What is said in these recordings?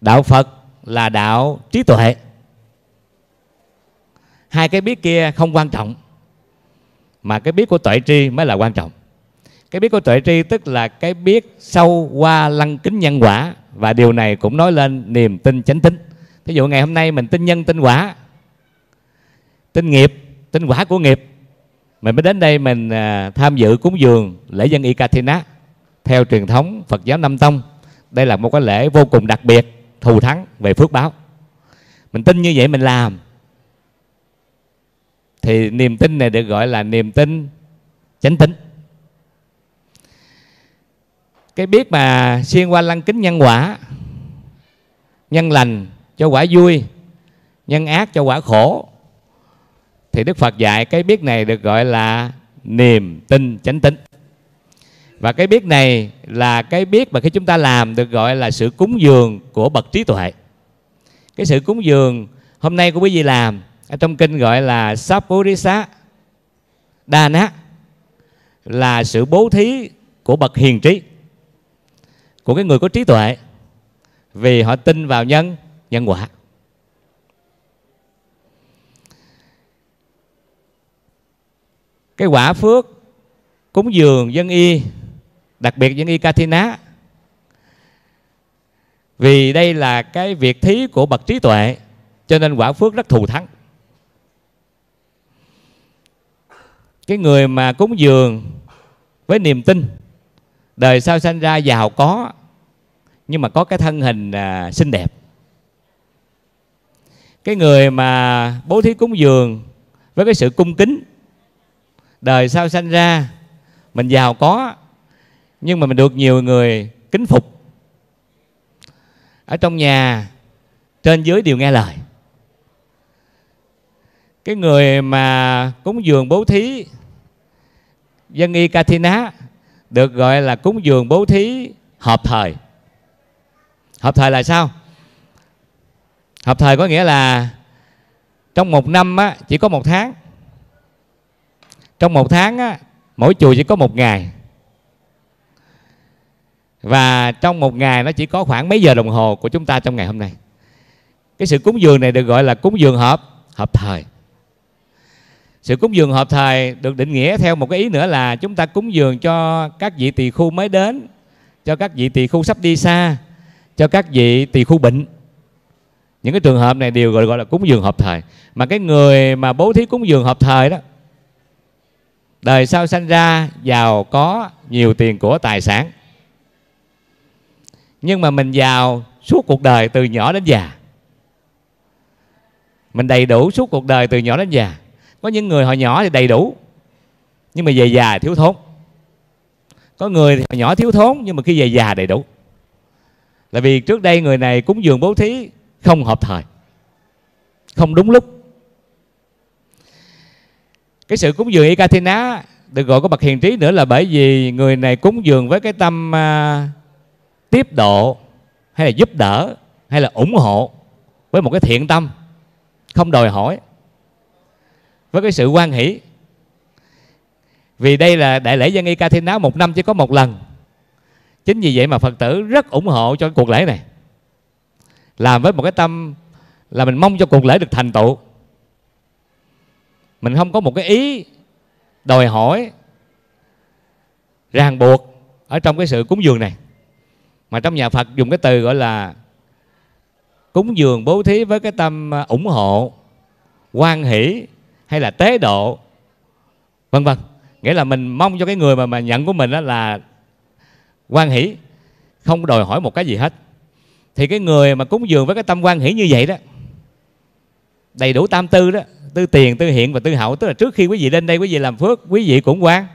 đạo phật là đạo trí tuệ hai cái biết kia không quan trọng mà cái biết của tuệ tri mới là quan trọng cái biết của tuệ tri tức là cái biết sâu qua lăng kính nhân quả và điều này cũng nói lên niềm tin chánh tính ví dụ ngày hôm nay mình tin nhân tin quả tin nghiệp tin quả của nghiệp mình mới đến đây mình à, tham dự cúng dường lễ dân y theo truyền thống phật giáo nam tông đây là một cái lễ vô cùng đặc biệt thù thắng về phước báo mình tin như vậy mình làm thì niềm tin này được gọi là niềm tin chánh tính cái biết mà xuyên qua lăng kính nhân quả nhân lành cho quả vui nhân ác cho quả khổ thì đức phật dạy cái biết này được gọi là niềm tin chánh tính và cái biết này là cái biết mà khi chúng ta làm được gọi là sự cúng dường của bậc trí tuệ cái sự cúng dường hôm nay của quý vị làm ở trong kinh gọi là sapurisa đà ná là sự bố thí của bậc hiền trí của cái người có trí tuệ vì họ tin vào nhân nhân quả cái quả phước cúng dường dân y đặc biệt những Ikatina vì đây là cái việc thí của bậc trí tuệ cho nên quả phước rất thù thắng cái người mà cúng dường với niềm tin đời sau sanh ra giàu có nhưng mà có cái thân hình à, xinh đẹp cái người mà bố thí cúng dường với cái sự cung kính đời sau sanh ra mình giàu có nhưng mà mình được nhiều người kính phục ở trong nhà trên dưới đều nghe lời cái người mà cúng dường bố thí dân y Katina được gọi là cúng dường bố thí hợp thời hợp thời là sao hợp thời có nghĩa là trong một năm á, chỉ có một tháng trong một tháng á, mỗi chùa chỉ có một ngày và trong một ngày nó chỉ có khoảng mấy giờ đồng hồ của chúng ta trong ngày hôm nay cái sự cúng dường này được gọi là cúng dường hợp hợp thời sự cúng dường hợp thời được định nghĩa theo một cái ý nữa là chúng ta cúng dường cho các vị tỳ khu mới đến cho các vị tỳ khu sắp đi xa cho các vị tỳ khu bệnh những cái trường hợp này đều gọi, là cúng dường hợp thời mà cái người mà bố thí cúng dường hợp thời đó đời sau sanh ra giàu có nhiều tiền của tài sản nhưng mà mình giàu suốt cuộc đời từ nhỏ đến già mình đầy đủ suốt cuộc đời từ nhỏ đến già có những người hồi nhỏ thì đầy đủ nhưng mà về già thiếu thốn có người thì hồi nhỏ thiếu thốn nhưng mà khi về già đầy đủ là vì trước đây người này cúng dường bố thí không hợp thời không đúng lúc cái sự cúng dường Ikatina được gọi có bậc hiền trí nữa là bởi vì người này cúng dường với cái tâm à, tiếp độ hay là giúp đỡ hay là ủng hộ với một cái thiện tâm không đòi hỏi với cái sự quan hỷ vì đây là đại lễ dân y ca thiên áo một năm chỉ có một lần chính vì vậy mà phật tử rất ủng hộ cho cuộc lễ này làm với một cái tâm là mình mong cho cuộc lễ được thành tựu mình không có một cái ý đòi hỏi ràng buộc ở trong cái sự cúng dường này mà trong nhà phật dùng cái từ gọi là cúng dường bố thí với cái tâm à, ủng hộ quan hỷ hay là tế độ vân vân nghĩa là mình mong cho cái người mà mà nhận của mình đó là quan hỷ không đòi hỏi một cái gì hết thì cái người mà cúng dường với cái tâm quan hỷ như vậy đó đầy đủ tam tư đó tư tiền tư hiện và tư hậu tức là trước khi quý vị lên đây quý vị làm phước quý vị cũng quan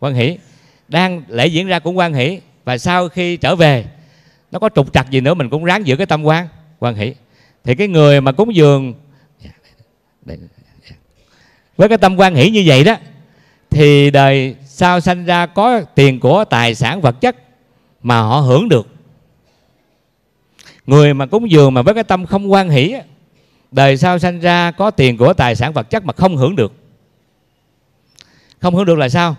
quan hỷ đang lễ diễn ra cũng quan hỷ và sau khi trở về nó có trục trặc gì nữa mình cũng ráng giữ cái tâm quan quan hỷ thì cái người mà cúng dường với cái tâm quan hỷ như vậy đó thì đời sau sanh ra có tiền của tài sản vật chất mà họ hưởng được người mà cúng dường mà với cái tâm không quan hỷ đời sau sanh ra có tiền của tài sản vật chất mà không hưởng được không hưởng được là sao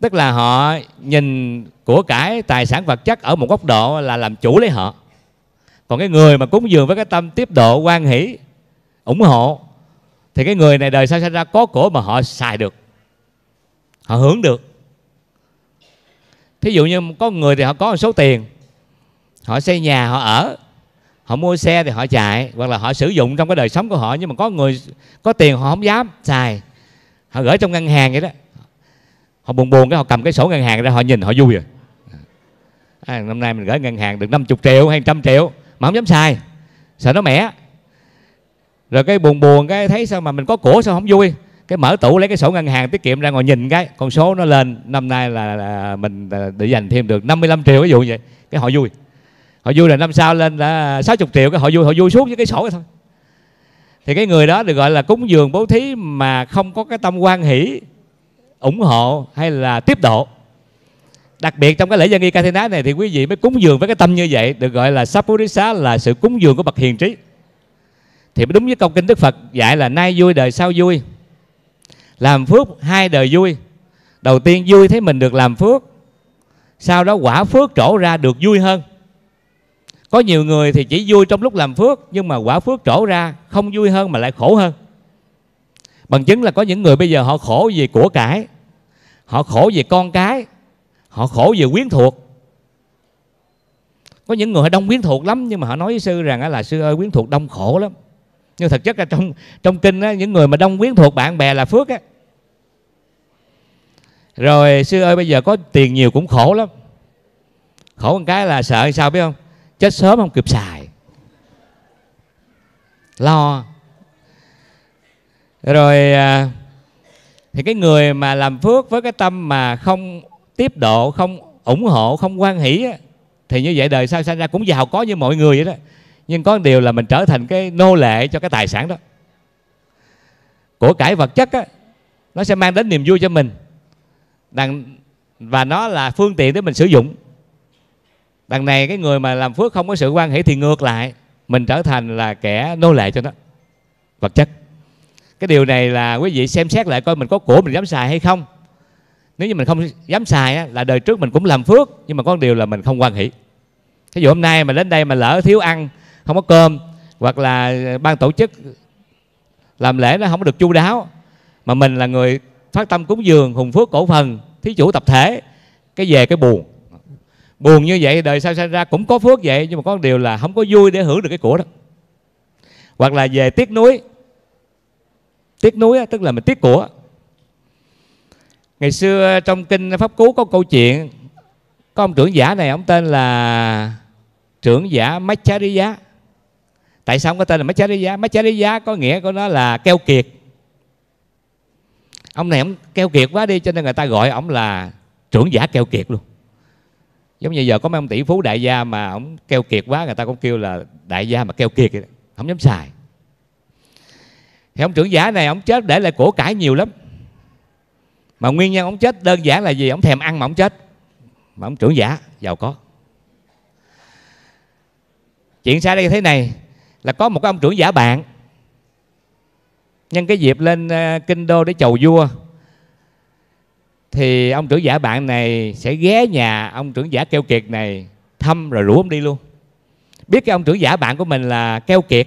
tức là họ nhìn của cải tài sản vật chất ở một góc độ là làm chủ lấy họ còn cái người mà cúng dường với cái tâm tiếp độ quan hỷ ủng hộ thì cái người này đời sau sinh ra có của mà họ xài được họ hưởng được thí dụ như có người thì họ có một số tiền họ xây nhà họ ở họ mua xe thì họ chạy hoặc là họ sử dụng trong cái đời sống của họ nhưng mà có người có tiền họ không dám xài họ gửi trong ngân hàng vậy đó họ buồn buồn cái họ cầm cái sổ ngân hàng ra họ nhìn họ vui rồi à. à, năm nay mình gửi ngân hàng được 50 triệu hay trăm triệu mà không dám sai sợ nó mẻ rồi cái buồn buồn cái thấy sao mà mình có của sao không vui cái mở tủ lấy cái sổ ngân hàng tiết kiệm ra ngồi nhìn cái con số nó lên năm nay là, là mình à, để dành thêm được 55 triệu ví dụ vậy cái họ vui họ vui là năm sau lên là 60 triệu cái họ vui họ vui suốt với cái sổ thôi thì cái người đó được gọi là cúng dường bố thí mà không có cái tâm quan hỷ ủng hộ hay là tiếp độ đặc biệt trong cái lễ dân y ca này thì quý vị mới cúng dường với cái tâm như vậy được gọi là sapurisa là sự cúng dường của bậc hiền trí thì đúng với câu kinh đức phật dạy là nay vui đời sau vui làm phước hai đời vui đầu tiên vui thấy mình được làm phước sau đó quả phước trổ ra được vui hơn có nhiều người thì chỉ vui trong lúc làm phước nhưng mà quả phước trổ ra không vui hơn mà lại khổ hơn bằng chứng là có những người bây giờ họ khổ về của cải họ khổ về con cái họ khổ về quyến thuộc có những người họ đông quyến thuộc lắm nhưng mà họ nói với sư rằng là sư ơi quyến thuộc đông khổ lắm nhưng thực chất là trong trong kinh á, những người mà đông quyến thuộc bạn bè là phước á rồi sư ơi bây giờ có tiền nhiều cũng khổ lắm khổ một cái là sợ sao biết không chết sớm không kịp xài lo rồi à, thì cái người mà làm phước với cái tâm mà không tiếp độ không ủng hộ không quan hỷ thì như vậy đời sau sanh ra cũng giàu có như mọi người vậy đó nhưng có điều là mình trở thành cái nô lệ cho cái tài sản đó của cải vật chất á, nó sẽ mang đến niềm vui cho mình đằng và nó là phương tiện để mình sử dụng đằng này cái người mà làm phước không có sự quan hệ thì ngược lại mình trở thành là kẻ nô lệ cho nó vật chất cái điều này là quý vị xem xét lại coi mình có của mình dám xài hay không nếu như mình không dám xài á, là đời trước mình cũng làm phước nhưng mà có điều là mình không quan hỷ ví dụ hôm nay mà đến đây mà lỡ thiếu ăn không có cơm hoặc là ban tổ chức làm lễ nó không được chu đáo mà mình là người phát tâm cúng dường hùng phước cổ phần thí chủ tập thể cái về cái buồn buồn như vậy đời sau sinh ra cũng có phước vậy nhưng mà có điều là không có vui để hưởng được cái của đó hoặc là về tiếc nuối tiếc nuối tức là mình tiếc của ngày xưa trong kinh pháp cú có câu chuyện có ông trưởng giả này ông tên là trưởng giả Machari tại sao ông có tên là Machari giá có nghĩa của nó là keo kiệt ông này ông keo kiệt quá đi cho nên người ta gọi ông là trưởng giả keo kiệt luôn giống như giờ có mấy ông tỷ phú đại gia mà ông keo kiệt quá người ta cũng kêu là đại gia mà keo kiệt không dám xài thì ông trưởng giả này ông chết để lại của cải nhiều lắm mà nguyên nhân ông chết đơn giản là gì ông thèm ăn mà ông chết mà ông trưởng giả giàu có chuyện xa đây thế này là có một cái ông trưởng giả bạn nhân cái dịp lên ờ, kinh đô để chầu vua thì ông trưởng giả bạn này sẽ ghé nhà ông trưởng giả keo kiệt này thăm rồi rủ ông đi luôn biết cái ông trưởng giả bạn của mình là keo kiệt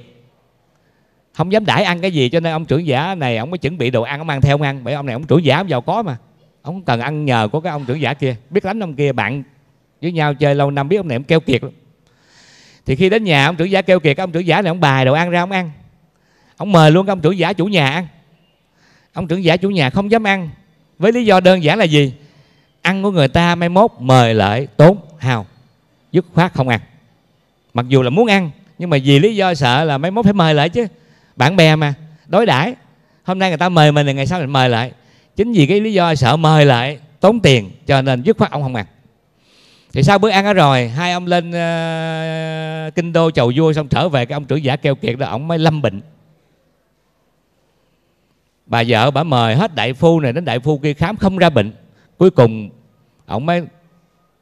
không dám đãi ăn cái gì cho nên ông trưởng giả này ông mới chuẩn bị đồ ăn ông mang theo ông ăn bởi ông này ông trưởng giả ông giàu có mà ông cần ăn nhờ của cái ông trưởng giả kia biết lắm ông kia bạn với nhau chơi lâu năm biết ông này ông keo kiệt lắm thì khi đến nhà ông trưởng giả keo kiệt ông trưởng giả này ông bài đồ ăn ra ông ăn ông mời luôn ông trưởng giả chủ nhà ăn ông trưởng giả chủ nhà không dám ăn với lý do đơn giản là gì ăn của người ta mai mốt mời lại tốn hào dứt khoát không ăn mặc dù là muốn ăn nhưng mà vì lý do sợ là mấy mốt phải mời lại chứ bạn bè mà đối đãi hôm nay người ta mời mình thì ngày sau mình mời lại chính vì cái lý do sợ mời lại tốn tiền cho nên dứt khoát ông không ăn thì sau bữa ăn đó rồi hai ông lên uh, kinh đô chầu vua xong trở về cái ông trưởng giả keo kiệt đó ông mới lâm bệnh bà vợ bà mời hết đại phu này đến đại phu kia khám không ra bệnh cuối cùng ông mới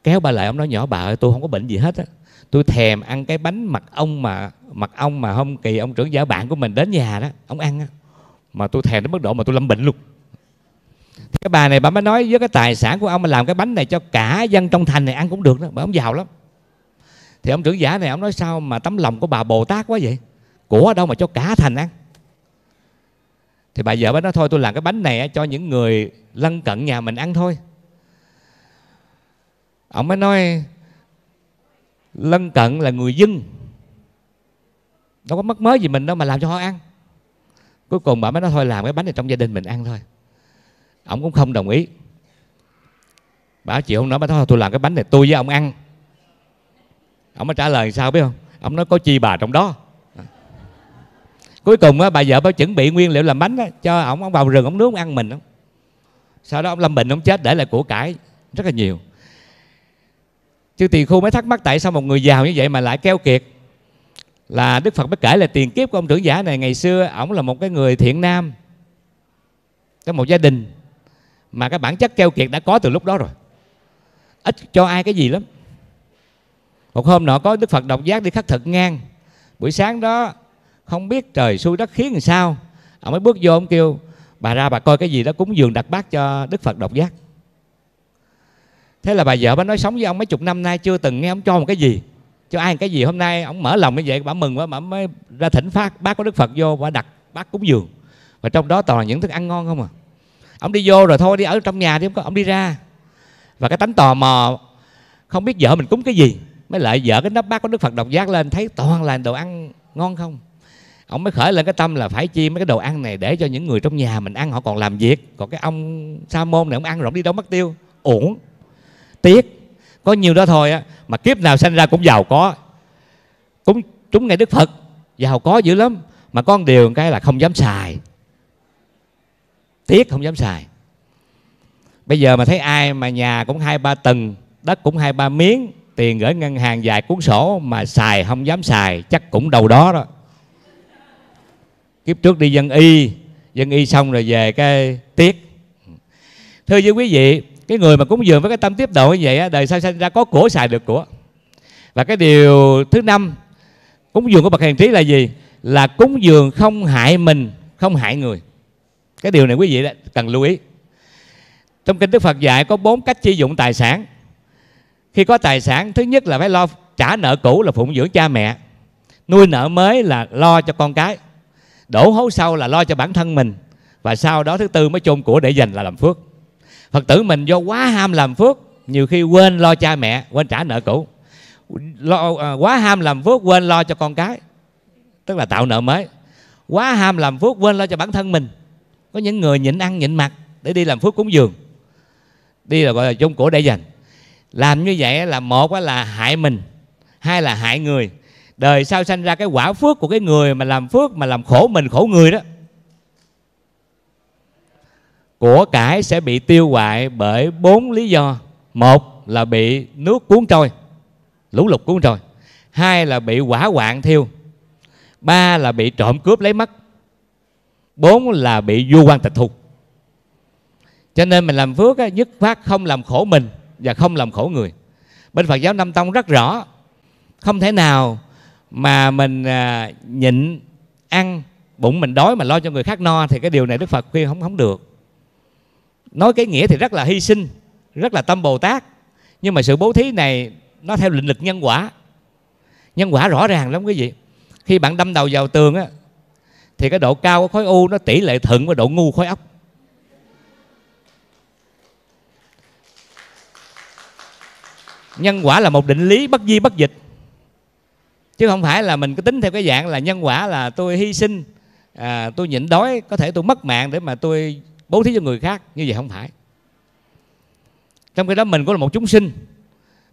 kéo bà lại ông nói nhỏ bà ơi tôi không có bệnh gì hết á tôi thèm ăn cái bánh mật ong mà mật ong mà hôm kỳ ông trưởng giả bạn của mình đến nhà đó ông ăn đó. mà tôi thèm đến mức độ mà tôi lâm bệnh luôn thì cái bà này bà mới nói với cái tài sản của ông mà làm cái bánh này cho cả dân trong thành này ăn cũng được đó bởi ông giàu lắm thì ông trưởng giả này ông nói sao mà tấm lòng của bà bồ tát quá vậy của đâu mà cho cả thành ăn thì bà vợ mới nói thôi tôi làm cái bánh này cho những người lân cận nhà mình ăn thôi ông mới nói lân cận là người dân đâu có mất mớ gì mình đâu mà làm cho họ ăn cuối cùng bà mới nói thôi làm cái bánh này trong gia đình mình ăn thôi ông cũng không đồng ý bà chịu không nói bà nói tôi làm cái bánh này tôi với ông ăn ông mới trả lời sao biết không ông nói có chi bà trong đó cuối cùng á, bà vợ bà chuẩn bị nguyên liệu làm bánh cho ông ông vào rừng ông nướng ông ăn mình sau đó ông lâm bệnh ông chết để lại của cải rất là nhiều chứ tiền khu mới thắc mắc tại sao một người giàu như vậy mà lại keo kiệt là đức phật mới kể là tiền kiếp của ông trưởng giả này ngày xưa ổng là một cái người thiện nam có một gia đình mà cái bản chất keo kiệt đã có từ lúc đó rồi ít cho ai cái gì lắm một hôm nọ có đức phật độc giác đi khắc thực ngang buổi sáng đó không biết trời xui đất khiến làm sao ông mới bước vô ông kêu bà ra bà coi cái gì đó cúng dường đặt bát cho đức phật độc giác thế là bà vợ bà nói sống với ông mấy chục năm nay chưa từng nghe ông cho một cái gì cho ai một cái gì hôm nay ông mở lòng như vậy bà mừng quá bà mới ra thỉnh phát bác có đức phật vô bà đặt bác cúng dường và trong đó toàn là những thức ăn ngon không à ông đi vô rồi thôi đi ở trong nhà đi ông đi ra và cái tánh tò mò không biết vợ mình cúng cái gì mới lại vợ cái nắp bát có đức phật độc giác lên thấy toàn là đồ ăn ngon không ông mới khởi lên cái tâm là phải chi mấy cái đồ ăn này để cho những người trong nhà mình ăn họ còn làm việc còn cái ông sa môn này ông ăn rồi ông đi đâu mất tiêu uổng tiếc có nhiều đó thôi á mà kiếp nào sanh ra cũng giàu có cũng chúng ngày đức phật giàu có dữ lắm mà con một điều cái là không dám xài tiếc không dám xài bây giờ mà thấy ai mà nhà cũng hai ba tầng đất cũng hai ba miếng tiền gửi ngân hàng dài cuốn sổ mà xài không dám xài chắc cũng đầu đó đó kiếp trước đi dân y dân y xong rồi về cái tiếc thưa với quý vị cái người mà cúng dường với cái tâm tiếp độ như vậy đời sau sinh ra có của xài được của và cái điều thứ năm cúng dường của bậc hiền trí là gì là cúng dường không hại mình không hại người cái điều này quý vị đã cần lưu ý trong kinh đức phật dạy có bốn cách chi dụng tài sản khi có tài sản thứ nhất là phải lo trả nợ cũ là phụng dưỡng cha mẹ nuôi nợ mới là lo cho con cái đổ hố sau là lo cho bản thân mình và sau đó thứ tư mới chôn của để dành là làm phước phật tử mình do quá ham làm phước nhiều khi quên lo cha mẹ quên trả nợ cũ lo, à, quá ham làm phước quên lo cho con cái tức là tạo nợ mới quá ham làm phước quên lo cho bản thân mình có những người nhịn ăn nhịn mặc để đi làm phước cúng dường đi là gọi là chung cổ để dành làm như vậy là một là hại mình hai là hại người đời sau sanh ra cái quả phước của cái người mà làm phước mà làm khổ mình khổ người đó của cải sẽ bị tiêu hoại bởi bốn lý do một là bị nước cuốn trôi lũ lụt cuốn trôi hai là bị quả hoạn thiêu ba là bị trộm cướp lấy mất bốn là bị du quan tịch thu cho nên mình làm phước á, nhất phát không làm khổ mình và không làm khổ người bên phật giáo nam tông rất rõ không thể nào mà mình à, nhịn ăn bụng mình đói mà lo cho người khác no thì cái điều này đức phật khuyên không không được nói cái nghĩa thì rất là hy sinh rất là tâm bồ tát nhưng mà sự bố thí này nó theo định lực nhân quả nhân quả rõ ràng lắm quý vị khi bạn đâm đầu vào tường á thì cái độ cao của khối u nó tỷ lệ thuận với độ ngu khối óc nhân quả là một định lý bất di bất dịch chứ không phải là mình cứ tính theo cái dạng là nhân quả là tôi hy sinh à, tôi nhịn đói có thể tôi mất mạng để mà tôi bố thí cho người khác như vậy không phải trong cái đó mình cũng là một chúng sinh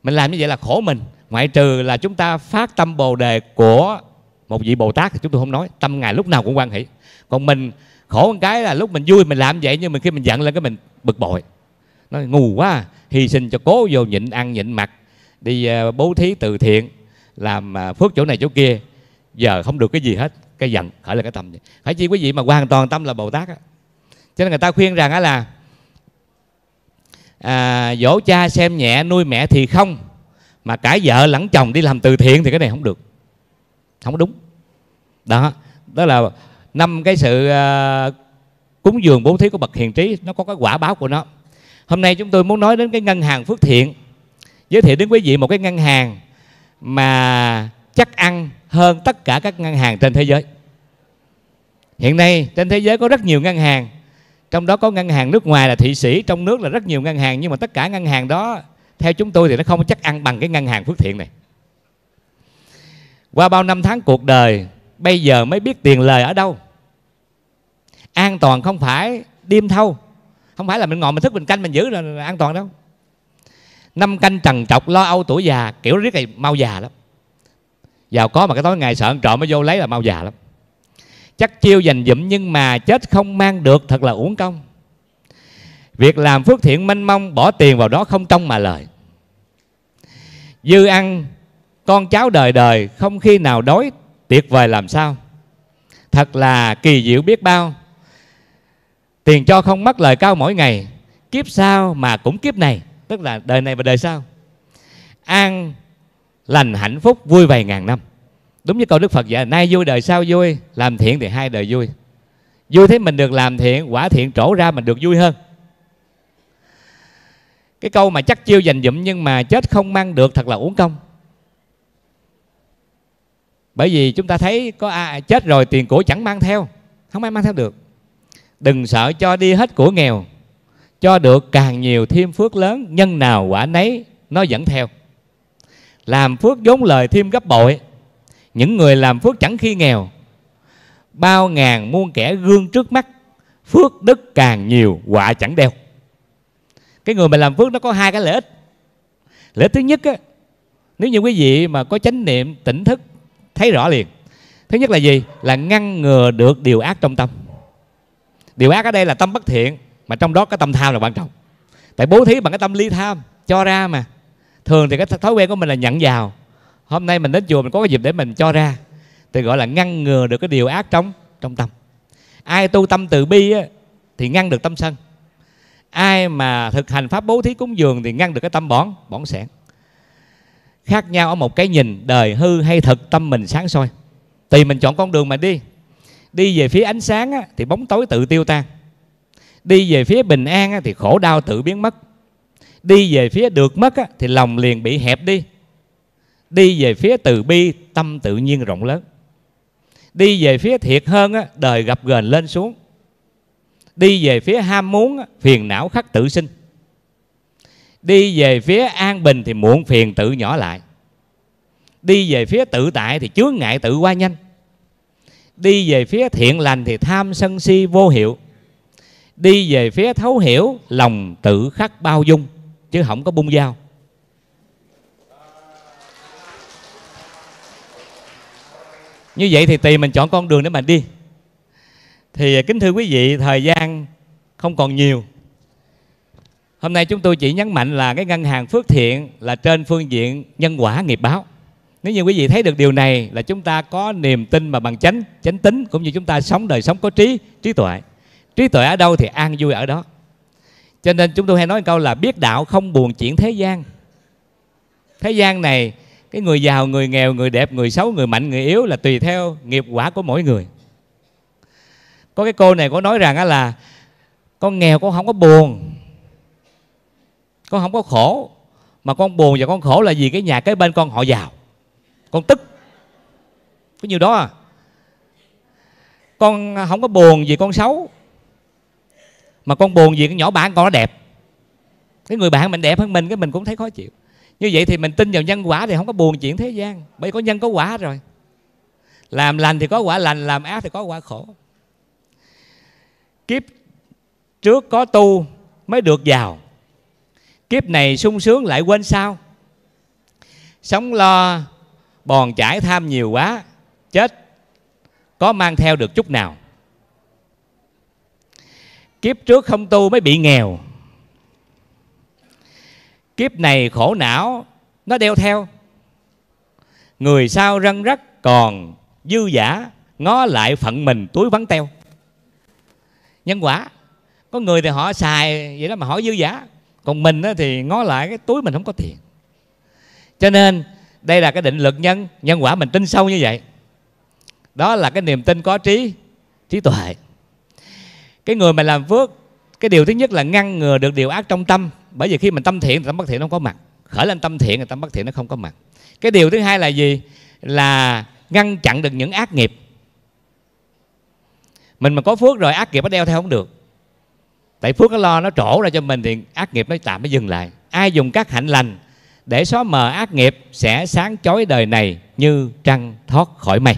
mình làm như vậy là khổ mình ngoại trừ là chúng ta phát tâm bồ đề của một vị bồ tát thì chúng tôi không nói tâm ngài lúc nào cũng quan hệ còn mình khổ một cái là lúc mình vui mình làm vậy nhưng mình khi mình giận lên cái mình bực bội nó ngu quá hy sinh cho cố vô nhịn ăn nhịn mặt đi ờ, bố thí từ thiện làm ờ, phước chỗ này chỗ kia giờ không được cái gì hết cái giận khởi là cái tâm vậy phải chi quý vị mà hoàn toàn tâm là bồ tát á cho nên người ta khuyên rằng á là à, dỗ cha xem nhẹ nuôi mẹ thì không mà cả vợ lẫn chồng đi làm từ thiện thì cái này không được không đúng đó đó là năm cái sự uh, cúng dường bố thí của bậc hiền trí nó có cái quả báo của nó hôm nay chúng tôi muốn nói đến cái ngân hàng phước thiện giới thiệu đến quý vị một cái ngân hàng mà chắc ăn hơn tất cả các ngân hàng trên thế giới hiện nay trên thế giới có rất nhiều ngân hàng trong đó có ngân hàng nước ngoài là thụy sĩ trong nước là rất nhiều ngân hàng nhưng mà tất cả ngân hàng đó theo chúng tôi thì nó không chắc ăn bằng cái ngân hàng phước thiện này qua bao năm tháng cuộc đời bây giờ mới biết tiền lời ở đâu an toàn không phải đêm thâu không phải là mình ngồi mình thức mình canh mình giữ là an toàn đâu năm canh trần trọc lo âu tuổi già kiểu riết này mau già lắm giàu có mà cái tối ngày sợ ăn trộm mới vô lấy là mau già lắm chắc chiêu dành dụm nhưng mà chết không mang được thật là uổng công việc làm phước thiện mênh mông bỏ tiền vào đó không trong mà lời dư ăn con cháu đời đời không khi nào đói tuyệt vời làm sao thật là kỳ diệu biết bao tiền cho không mất lời cao mỗi ngày kiếp sau mà cũng kiếp này tức là đời này và đời sau an lành hạnh phúc vui vầy ngàn năm đúng với câu đức phật dạy nay vui đời sau vui làm thiện thì hai đời vui vui thấy mình được làm thiện quả thiện trổ ra mình được vui hơn cái câu mà chắc chiêu dành dụm nhưng mà chết không mang được thật là uổng công bởi vì chúng ta thấy có ai à, chết rồi tiền của chẳng mang theo không ai mang theo được đừng sợ cho đi hết của nghèo cho được càng nhiều thêm phước lớn nhân nào quả nấy nó dẫn theo làm phước vốn lời thêm gấp bội những người làm phước chẳng khi nghèo bao ngàn muôn kẻ gương trước mắt phước đức càng nhiều quả chẳng đeo cái người mà làm phước nó có hai cái lợi ích lợi ích thứ nhất á, nếu như quý vị mà có chánh niệm tỉnh thức thấy rõ liền thứ nhất là gì là ngăn ngừa được điều ác trong tâm điều ác ở đây là tâm bất thiện mà trong đó cái tâm tham là quan trọng tại bố thí bằng cái tâm ly tham cho ra mà thường thì cái thói quen của mình là nhận vào hôm nay mình đến chùa mình có cái dịp để mình cho ra thì gọi là ngăn ngừa được cái điều ác trong trong tâm ai tu tâm từ bi á, thì ngăn được tâm sân ai mà thực hành pháp bố thí cúng dường thì ngăn được cái tâm bỏn bỏn sẻn khác nhau ở một cái nhìn đời hư hay thực tâm mình sáng soi tùy mình chọn con đường mà đi đi về phía ánh sáng á, thì bóng tối tự tiêu tan đi về phía bình an á, thì khổ đau tự biến mất đi về phía được mất á, thì lòng liền bị hẹp đi đi về phía từ bi tâm tự nhiên rộng lớn đi về phía thiệt hơn á, đời gặp gền lên xuống đi về phía ham muốn phiền não khắc tự sinh đi về phía an bình thì muộn phiền tự nhỏ lại đi về phía tự tại thì chướng ngại tự qua nhanh đi về phía thiện lành thì tham sân si vô hiệu đi về phía thấu hiểu lòng tự khắc bao dung chứ không có bung dao như vậy thì tùy mình chọn con đường để mà đi thì à, kính thưa quý vị thời gian không còn nhiều hôm nay chúng tôi chỉ nhấn mạnh là cái ngân hàng phước thiện là trên phương diện nhân quả nghiệp báo nếu như quý vị thấy được điều này là chúng ta có niềm tin mà bằng chánh chánh tính cũng như chúng ta sống đời sống có trí trí tuệ trí tuệ ở đâu thì an vui ở đó cho nên chúng tôi hay nói câu là biết đạo không buồn chuyển thế gian thế gian này cái người giàu người nghèo người đẹp người xấu người mạnh người yếu là tùy theo nghiệp quả của mỗi người có cái cô này có nói rằng á là con nghèo con không có buồn con không có khổ mà con buồn và con khổ là vì cái nhà cái bên con họ giàu con tức có nhiều đó à con không có buồn vì con xấu mà con buồn vì cái nhỏ bạn con nó đẹp cái người bạn mình đẹp hơn mình cái mình cũng thấy khó chịu như vậy thì mình tin vào nhân quả thì không có buồn chuyện thế gian bởi có nhân có quả rồi làm lành thì có quả lành làm ác thì có quả khổ kiếp trước có tu mới được giàu kiếp này sung sướng lại quên sao sống lo bòn chải tham nhiều quá chết có mang theo được chút nào kiếp trước không tu mới bị nghèo kiếp này khổ não nó đeo theo người sau răng rắc còn dư giả ngó lại phận mình túi vắng teo nhân quả có người thì họ xài vậy đó mà họ dư giả còn mình thì ngó lại cái túi mình không có tiền cho nên đây là cái định lực nhân nhân quả mình tin sâu như vậy đó là cái niềm tin có trí trí tuệ cái người mà làm phước cái điều thứ nhất là ngăn ngừa được điều ác trong tâm bởi vì khi mình tâm thiện thì tâm bất thiện nó không có mặt khởi lên tâm thiện thì tâm bất thiện nó không có mặt cái điều thứ hai là gì là ngăn chặn được những ác nghiệp mình mà có phước rồi ác nghiệp nó đeo theo không được tại phước nó lo nó trổ ra cho mình thì ác nghiệp nó tạm nó dừng lại ai dùng các hạnh lành để xóa mờ ác nghiệp sẽ sáng chói đời này như trăng thoát khỏi mây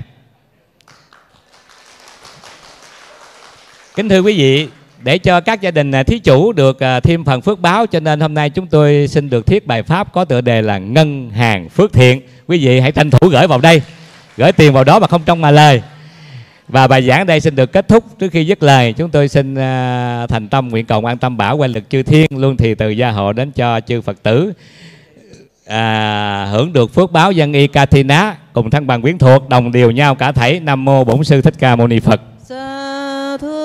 kính thưa quý vị để cho các gia đình à, thí chủ được à, thêm phần phước báo cho nên hôm nay chúng tôi xin được thiết bài pháp có tựa đề là ngân hàng phước thiện quý vị hãy tranh thủ gửi vào đây gửi tiền vào đó mà không trong mà lời và bài giảng đây xin được kết thúc trước khi dứt lời chúng tôi xin à, thành tâm nguyện cầu an tâm bảo quanh lực chư thiên luôn thì từ gia hộ đến cho chư phật tử à, hưởng được phước báo dân y ca thi ná cùng thân bằng quyến thuộc đồng điều nhau cả thảy nam mô bổn sư thích ca mâu ni phật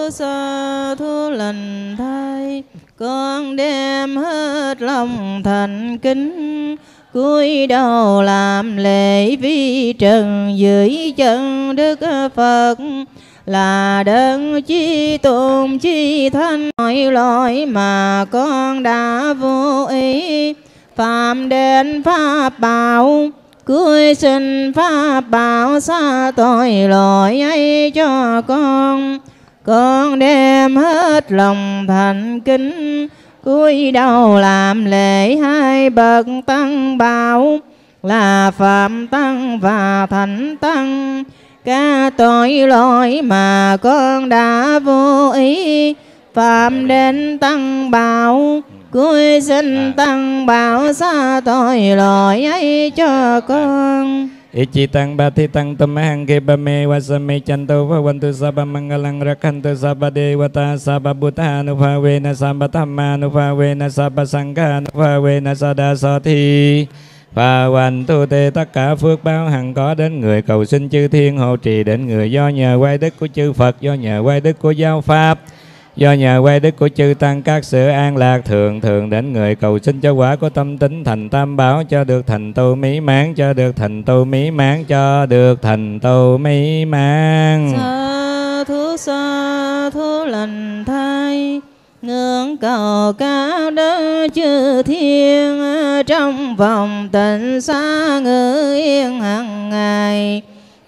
sa thú lành thai con đem hết lòng thành kính cúi đầu làm lễ vi trần giữ chân đức phật là đơn chi tôn chi thanh mọi loại mà con đã vô ý phạm đến pháp bảo cúi xin pháp bảo xa tội lỗi ấy cho con con đem hết lòng thành kính cúi đầu làm lễ hai bậc tăng bảo là phạm tăng và thánh tăng ca tội lỗi mà con đã vô ý phạm đến tăng bảo cuối xin à. tăng bảo xa tội lỗi ấy cho con Ichi tang bati tang tamahang gebame wasame chanto bhavantu sabba mangalang rakhantu sabba devata sabba buddha anubhavena sabba dhamma anubhavena sabba sangha anubhavena sada sati và hoành tu tê tất cả phước báo hằng có đến người cầu xin chư thiên hộ trì đến người do nhờ quay đức của chư Phật do nhờ quay đức của giáo pháp Do nhờ quay đức của chư Tăng các sự an lạc thường thường đến người cầu xin cho quả của tâm tính thành tam bảo cho được thành tu mỹ mãn cho được thành tu mỹ mãn cho được thành tu mỹ mãn. Sa thú sa thú lành thay Ngưỡng cầu cao đỡ chư thiên Trong vòng tịnh xa ngự yên hằng ngày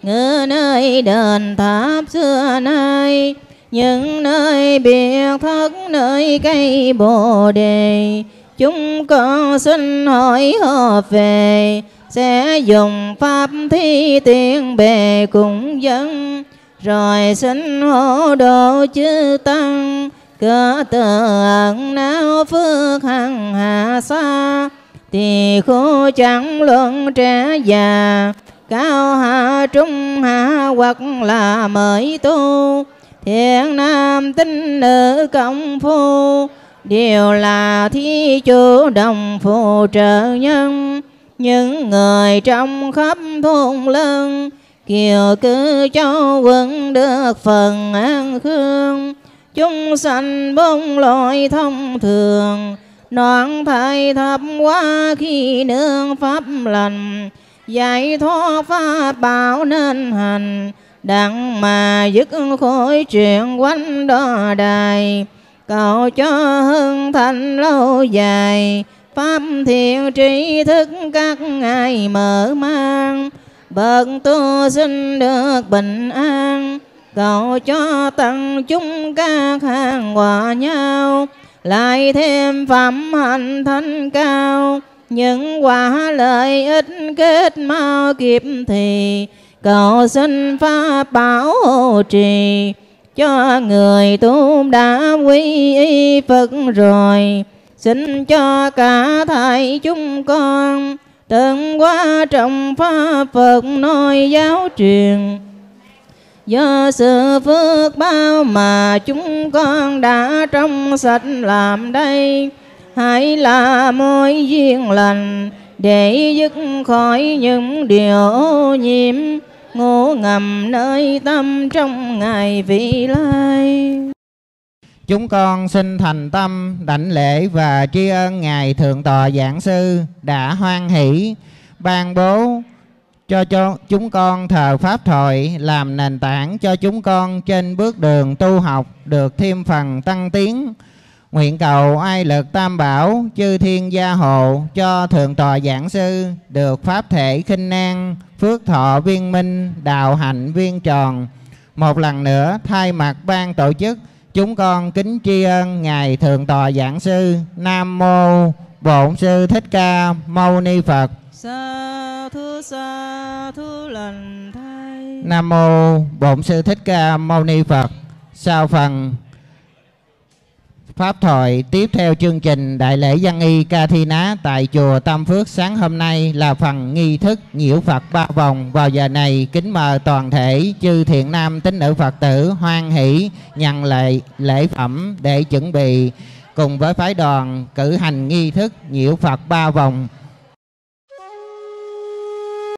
Ngựa nơi đền tháp xưa nay những nơi biệt thất nơi cây bồ đề chúng con xin hỏi hợp về sẽ dùng pháp thi tiên bề cùng dân rồi xin hộ độ chư tăng cỡ tự ẩn não phước hằng hạ xa thì khô chẳng luận trẻ già cao hạ trung hạ hoặc là mới tu thiện nam tinh nữ công phu đều là thí chủ đồng phù trợ nhân những người trong khắp thôn lân kiều cư châu quân được phần an khương chúng sanh bông loại thông thường đoạn thầy thập quá khi nương pháp lành giải thoát pháp bảo nên hành đặng mà dứt khối chuyện quanh đo đài cầu cho hưng thành lâu dài pháp thiện trí thức các ngài mở mang bậc tu xin được bình an cầu cho tăng chúng các hàng hòa nhau lại thêm phẩm hạnh thánh cao những quả lợi ích kết mau kịp thì cầu xin pháp bảo hộ trì cho người tu đã quy y Phật rồi xin cho cả thầy chúng con từng qua trọng pháp Phật nói giáo truyền do sự phước bao mà chúng con đã trong sạch làm đây hãy là mối duyên lành để dứt khỏi những điều nhiễm ngủ ngầm nơi tâm trong ngày vị lai chúng con xin thành tâm đảnh lễ và tri ân ngài thượng tọa giảng sư đã hoan hỷ ban bố cho, cho chúng con thờ pháp thoại làm nền tảng cho chúng con trên bước đường tu học được thêm phần tăng tiến Nguyện cầu ai lực tam bảo chư thiên gia hộ cho thượng tòa giảng sư được pháp thể khinh năng phước thọ viên minh, đạo hạnh viên tròn. Một lần nữa thay mặt ban tổ chức chúng con kính tri ân ngài thượng tòa giảng sư Nam mô Bổn sư Thích Ca Mâu Ni Phật. Sa thứ sa thứ lần thay. Nam mô Bổn sư Thích Ca Mâu Ni Phật. Sau phần Pháp thoại tiếp theo chương trình Đại lễ Văn y Ca Thi Ná tại Chùa Tam Phước sáng hôm nay là phần nghi thức nhiễu Phật ba vòng. Vào giờ này kính mời toàn thể chư thiện nam tín nữ Phật tử hoan hỷ nhận lệ lễ phẩm để chuẩn bị cùng với phái đoàn cử hành nghi thức nhiễu Phật ba vòng